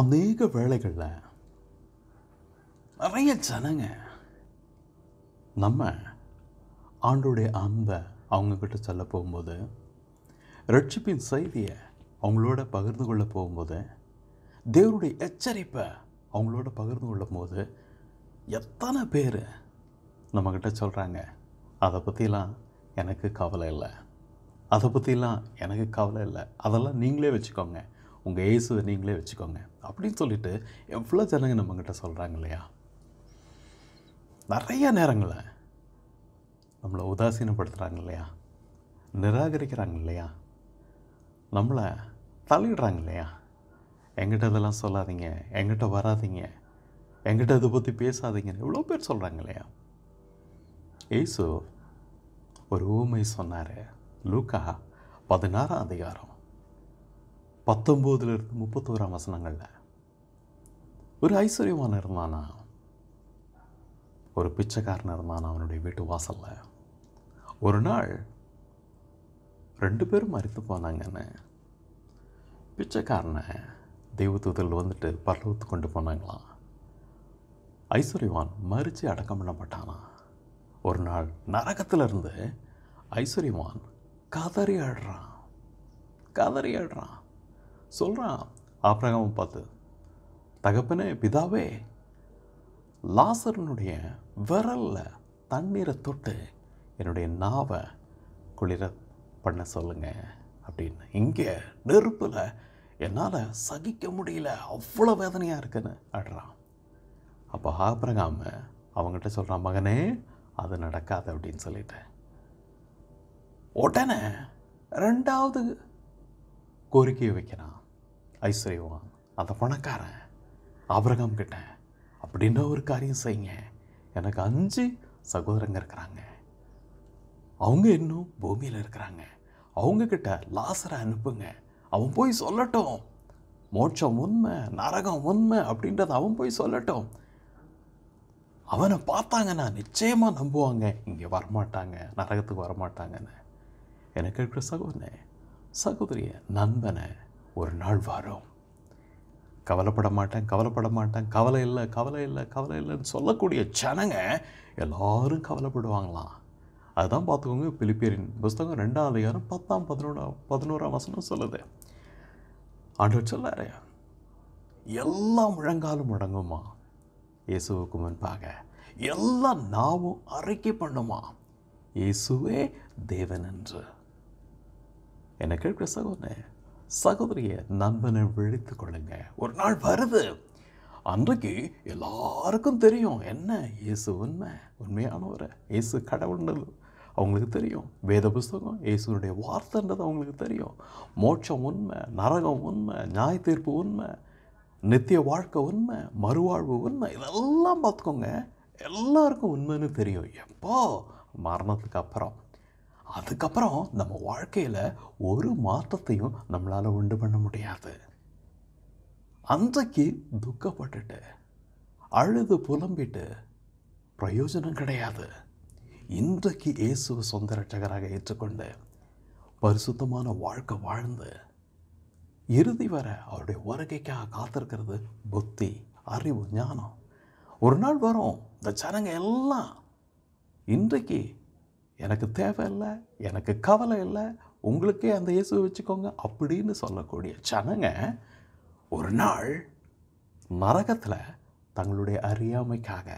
அநேக வேலைகளில் நிறைய ஜனங்க நம்ம ஆண்டோடைய அன்பை அவங்கக்கிட்ட சொல்ல போகும்போது ரட்சிப்பின் செய்தியை அவங்களோட பகிர்ந்து கொள்ள போகும்போது தேவருடைய எச்சரிப்பை அவங்களோட பகிர்ந்து கொள்ளும் போது எத்தனை பேர் நம்மக்கிட்ட சொல்கிறாங்க அதை பற்றிலாம் எனக்கு கவலை இல்லை அதை பற்றிலாம் எனக்கு கவலை இல்லை அதெல்லாம் நீங்களே வச்சுக்கோங்க உங்கள் ஏசு நீங்களே வச்சுக்கோங்க அப்படின்னு சொல்லிட்டு எவ்வளோ ஜனங்க நம்மக்கிட்ட சொல்கிறாங்க இல்லையா நிறைய நேரங்களில் நம்மளை உதாசீனப்படுத்துகிறாங்க இல்லையா நிராகரிக்கிறாங்க இல்லையா நம்மளை தள்ளிடுறாங்க இல்லையா எங்கிட்ட இதெல்லாம் சொல்லாதீங்க எங்கிட்ட வராதிங்க எங்கிட்ட இதை பற்றி பேசாதீங்கன்னு இவ்வளோ பேர் சொல்கிறாங்க இல்லையா ஏசு ஒரு ஊமை சொன்னார் லூக்கா பதினாறாம் அதிகாரம் பத்தொம்போதுலேருந்து முப்பத்தோராம் வசனங்களில் ஒரு ஐஸ்வர்யமான இருந்தானா ஒரு பிச்சைக்காரன் இருந்தானா அவனுடைய வீட்டு வாசலில் ஒரு நாள் ரெண்டு பேரும் மறித்து போனாங்கன்னு பிச்சைக்காரனை தெய்வத்துதல் வந்துட்டு பரவத்து கொண்டு போனாங்களாம் ஐஸ்வர்யவான் மறித்து அடக்கம் பண்ணப்பட்டானா ஒரு நாள் நரகத்திலிருந்து ஐஸ்வர்யவான் கதறி ஆடுறான் கதறி ஆடுறான் சொல்கிறான் ஆப்ரகாமை பார்த்து தகப்பனே பிதாவே லாசரனுடைய விரலில் தண்ணீரை தொட்டு என்னுடைய நாவை குளிர பண்ண சொல்லுங்கள் அப்படின்னு இங்கே நெருப்பில் என்னால் சகிக்க முடியல அவ்வளோ வேதனையாக இருக்குன்னு ஆடுறான் அப்போ ஆப்ரகாம அவங்ககிட்ட சொல்கிறான் மகனே அது நடக்காது அப்படின்னு சொல்லிட்டு உடனே ரெண்டாவது கோரிக்கையை வைக்கிறான் ஐஸ்வர்யவான் அந்த பணக்காரன் அபரகம் கிட்ட அப்படின்ற ஒரு காரியம் செய்யுங்க எனக்கு அஞ்சு சகோதரங்க இருக்கிறாங்க அவங்க இன்னும் பூமியில் இருக்கிறாங்க அவங்கக்கிட்ட லாசரை அனுப்புங்க அவன் போய் சொல்லட்டும் மோட்சம் உண்மை நரகம் உண்மை அப்படின்றத அவன் போய் சொல்லட்டும் அவனை பார்த்தாங்கன்னா நிச்சயமாக நம்புவாங்க இங்கே வரமாட்டாங்க நரகத்துக்கு வரமாட்டாங்கன்னு எனக்கு இருக்கிற சகோதரனே சகோதரிய நண்பனை ஒரு நாள் வரும் கவலைப்பட மாட்டேன் கவலைப்பட மாட்டேன் கவலை இல்லை கவலை இல்லை கவலை இல்லைன்னு சொல்லக்கூடிய ஜனங்க எல்லாரும் கவலைப்படுவாங்களாம் அதுதான் பார்த்துக்கோங்க பிலிப்பியரின் புஸ்தகம் ரெண்டாவது யாரும் பத்தாம் பதினோராம் பதினோராம் வசனம் சொல்லுது ஆண்டவர் சொல்லாரு எல்லாம் முழங்காலும் முடங்குமா இயேசுவுக்கு முன்பாக எல்லாம் நாவும் அறிக்கை பண்ணுமா இயேசுவே தேவன் என்று என கேட்கிற ஒன்று சகோதரிய நண்பனை விழித்து கொள்ளுங்க ஒரு நாள் வருது அன்றைக்கு எல்லாருக்கும் தெரியும் என்ன இயேசு உண்மை உண்மையானவர் இயேசு கடவுள் அவங்களுக்கு தெரியும் வேத புஸ்தகம் இயேசுனுடைய வார்த்தைன்றது அவங்களுக்கு தெரியும் மோட்சம் உண்மை நரகம் உண்மை நியாய தீர்ப்பு உண்மை நித்திய வாழ்க்கை உண்மை மறுவாழ்வு உண்மை இதெல்லாம் பார்த்துக்கோங்க எல்லாருக்கும் உண்மைன்னு தெரியும் எப்போ மரணத்துக்கு அப்புறம் அதுக்கப்புறம் நம்ம வாழ்க்கையில் ஒரு மாற்றத்தையும் நம்மளால் உண்டு பண்ண முடியாது அன்றைக்கு துக்கப்பட்டுட்டு அழுது புலம்பிட்டு பிரயோஜனம் கிடையாது இன்றைக்கு இயேசுவை சொந்த ரட்சகராக ஏற்றுக்கொண்டு பரிசுத்தமான வாழ்க்கை வாழ்ந்து இறுதி வர அவருடைய உரகைக்காக காத்திருக்கிறது புத்தி அறிவு ஞானம் ஒரு நாள் வரும் இந்த ஜனங்க எல்லாம் இன்றைக்கு எனக்கு தேவை இல்லை எனக்கு கவலை இல்லை உங்களுக்கே அந்த இயேசுவை வச்சுக்கோங்க அப்படின்னு சொல்லக்கூடிய ஜனங்க ஒரு நாள் நரகத்தில் தங்களுடைய அறியாமைக்காக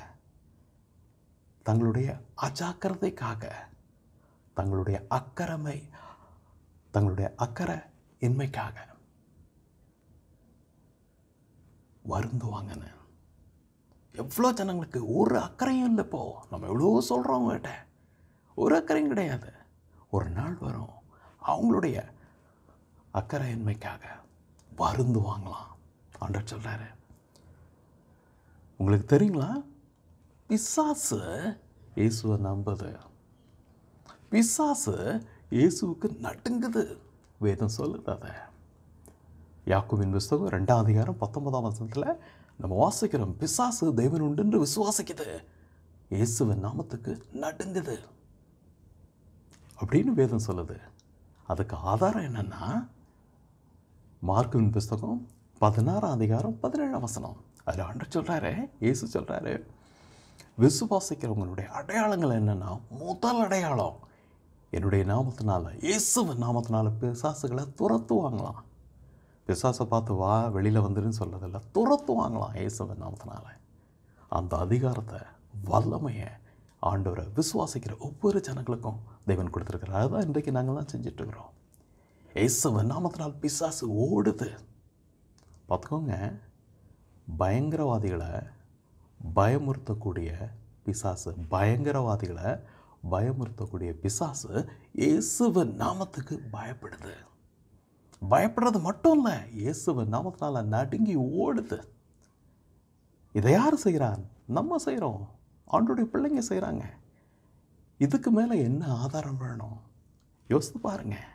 தங்களுடைய அஜாக்கிரதைக்காக தங்களுடைய அக்கறமை தங்களுடைய அக்கறை இன்மைக்காக வருந்துவாங்கன்னு எவ்வளோ ஜனங்களுக்கு ஒரு அக்கறையும் இல்லைப்போ நம்ம எவ்வளோ சொல்கிறோம் உங்கள்கிட்ட ஒரு அக்கறையும் கிடையாது ஒரு நாள் வரும் அவங்களுடைய அக்கறையின்மைக்காக வருந்து வாங்கலாம் ஆண்டர் சொல்கிறாரு உங்களுக்கு தெரியுங்களா பிசாசு இயேசுவை நம்புது பிசாசு இயேசுவுக்கு நட்டுங்குது வேதம் சொல்லுது அதை யாக்குவின் புஸ்தகம் ரெண்டாம் அதிகாரம் பத்தொன்பதாம் வசனத்தில் நம்ம வாசிக்கிறோம் பிசாசு தெய்வன் உண்டு விசுவாசிக்குது இயேசுவின் நாமத்துக்கு நடுங்குது அப்படின்னு வேதம் சொல்லுது அதுக்கு ஆதாரம் என்னென்னா மார்க்கின் புஸ்தகம் பதினாறாம் அதிகாரம் பதினேழாம் வசனம் அதில் ஆண்டு சொல்கிறாரு இயேசு சொல்கிறாரு விசுவாசிக்கிறவங்களுடைய அடையாளங்கள் என்னென்னா முதல் அடையாளம் என்னுடைய நாமத்தினால் இயேசுவின் நாமத்தினால் பிசாசுகளை துரத்துவாங்களாம் பிசாசை பார்த்து வா வெளியில் வந்துருன்னு சொல்லதில்லை துரத்துவாங்களாம் இயேசுவின் நாமத்தினால் அந்த அதிகாரத்தை வல்லமையை ஆண்டவரை விசுவாசிக்கிற ஒவ்வொரு ஜனங்களுக்கும் தெய்வன் கொடுத்துருக்கிறார் அதுதான் இன்றைக்கு நாங்கள் தான் செஞ்சிட்ருக்குறோம் ஏசவ நாமத்தினால் பிசாசு ஓடுது பார்த்துக்கோங்க பயங்கரவாதிகளை பயமுறுத்தக்கூடிய பிசாசு பயங்கரவாதிகளை பயமுறுத்தக்கூடிய பிசாசு இயேசுவ நாமத்துக்கு பயப்படுது பயப்படுறது மட்டும் இல்லை இயேசுவ நாமத்தினால் நடுங்கி ஓடுது இதை யார் செய்கிறான் நம்ம செய்கிறோம் ஆண்டோடைய பிள்ளைங்க செய்கிறாங்க இதுக்கு மேலே என்ன ஆதாரம் வேணும் யோசித்து பாருங்கள்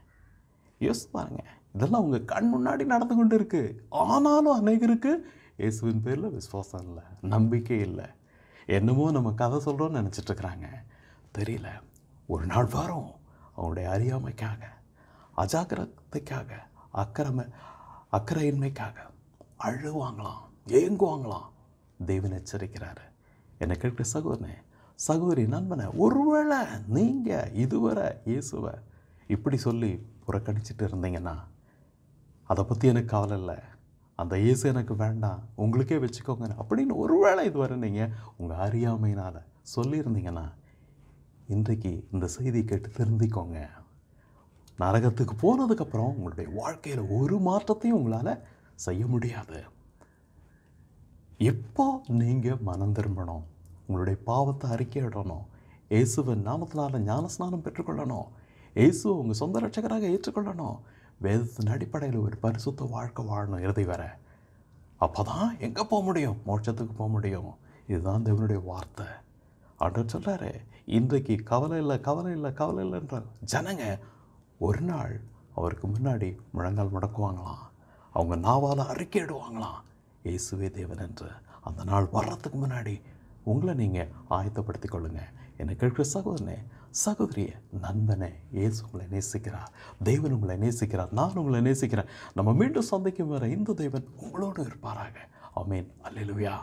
யோசித்து பாருங்கள் இதெல்லாம் உங்கள் கண் முன்னாடி நடந்து கொண்டு இருக்குது ஆனாலும் அநேகருக்கு இயேசுவின் பேரில் விஸ்வாசம் இல்லை நம்பிக்கை இல்லை என்னமோ நம்ம கதை சொல்கிறோன்னு நினச்சிட்ருக்குறாங்க தெரியல ஒரு நாள் வரும் அவங்களுடைய அறியாமைக்காக அஜாக்கிரதைக்காக அக்கறமை அக்கறையின்மைக்காக அழுவாங்களாம் ஏங்குவாங்களாம் தேவன் எச்சரிக்கிறாரு என்னை கேட்குற சகோதரனே சகோதரி நண்பனை ஒருவேளை நீங்கள் இதுவரை இயேசுவை இப்படி சொல்லி புறக்கணிச்சிட்டு இருந்தீங்கன்னா அதை பற்றி எனக்கு கவலை இல்லை அந்த இயேசு எனக்கு வேண்டாம் உங்களுக்கே வச்சுக்கோங்க அப்படின்னு ஒருவேளை இது நீங்கள் உங்கள் அறியாமையினால் சொல்லியிருந்தீங்கன்னா இன்றைக்கு இந்த செய்தி கேட்டு தெரிஞ்சிக்கோங்க நரகத்துக்கு போனதுக்கப்புறம் உங்களுடைய வாழ்க்கையில் ஒரு மாற்றத்தையும் உங்களால் செய்ய முடியாது எப்போ நீங்கள் மனம் திரும்பணும் உங்களுடைய பாவத்தை அறிக்கையிடணும் இயேசுவின் நாமத்தினால் ஞானஸ்நானம் பெற்றுக்கொள்ளணும் இயேசு உங்கள் சொந்த ரட்சகராக ஏற்றுக்கொள்ளணும் வேதத்தின் அடிப்படையில் ஒரு பரிசுத்த வாழ்க்கை வாழணும் இறுதி வர அப்போ தான் எங்கே போக முடியும் மோட்சத்துக்கு போக முடியும் இதுதான் தேவனுடைய வார்த்தை அப்படின்னு சொல்கிறாரு இன்றைக்கு கவலை இல்லை கவலை இல்லை கவலை இல்லைன்ற ஜனங்க ஒரு நாள் அவருக்கு முன்னாடி முழங்கால் முடக்குவாங்களாம் அவங்க நாவால் அறிக்கையிடுவாங்களாம் இயேசுவே தேவன் என்று அந்த நாள் வர்றதுக்கு முன்னாடி உங்களை நீங்கள் ஆயத்தப்படுத்தி கொள்ளுங்கள் என்னை கேட்கிற சகோதரனே சகோதரிய நண்பனே இயேசு உங்களை நேசிக்கிறார் தெய்வன் உங்களை நேசிக்கிறார் நான் உங்களை நேசிக்கிறேன் நம்ம மீண்டும் சந்திக்கும் வர இந்து தெய்வன் உங்களோடு இருப்பாராக அமீன் அல்லையா